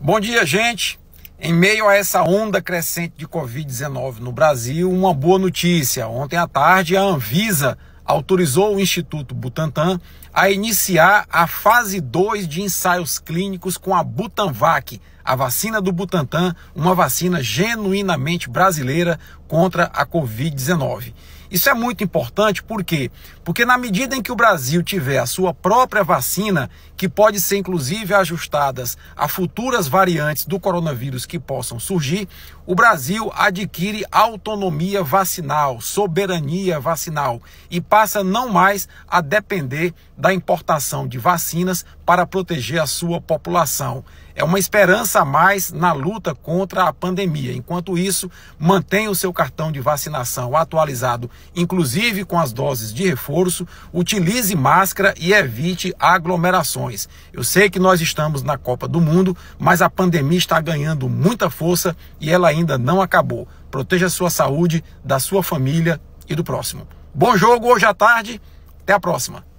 Bom dia, gente. Em meio a essa onda crescente de Covid-19 no Brasil, uma boa notícia. Ontem à tarde, a Anvisa autorizou o Instituto Butantan a iniciar a fase 2 de ensaios clínicos com a Butanvac, a vacina do Butantan, uma vacina genuinamente brasileira contra a Covid-19. Isso é muito importante, por quê? Porque na medida em que o Brasil tiver a sua própria vacina, que pode ser inclusive ajustadas a futuras variantes do coronavírus que possam surgir, o Brasil adquire autonomia vacinal, soberania vacinal e passa não mais a depender da importação de vacinas para proteger a sua população. É uma esperança mais na luta contra a pandemia. Enquanto isso, mantenha o seu cartão de vacinação atualizado, inclusive com as doses de reforço, utilize máscara e evite aglomerações. Eu sei que nós estamos na Copa do Mundo, mas a pandemia está ganhando muita força e ela ainda não acabou. Proteja a sua saúde, da sua família e do próximo. Bom jogo hoje à tarde. Até a próxima.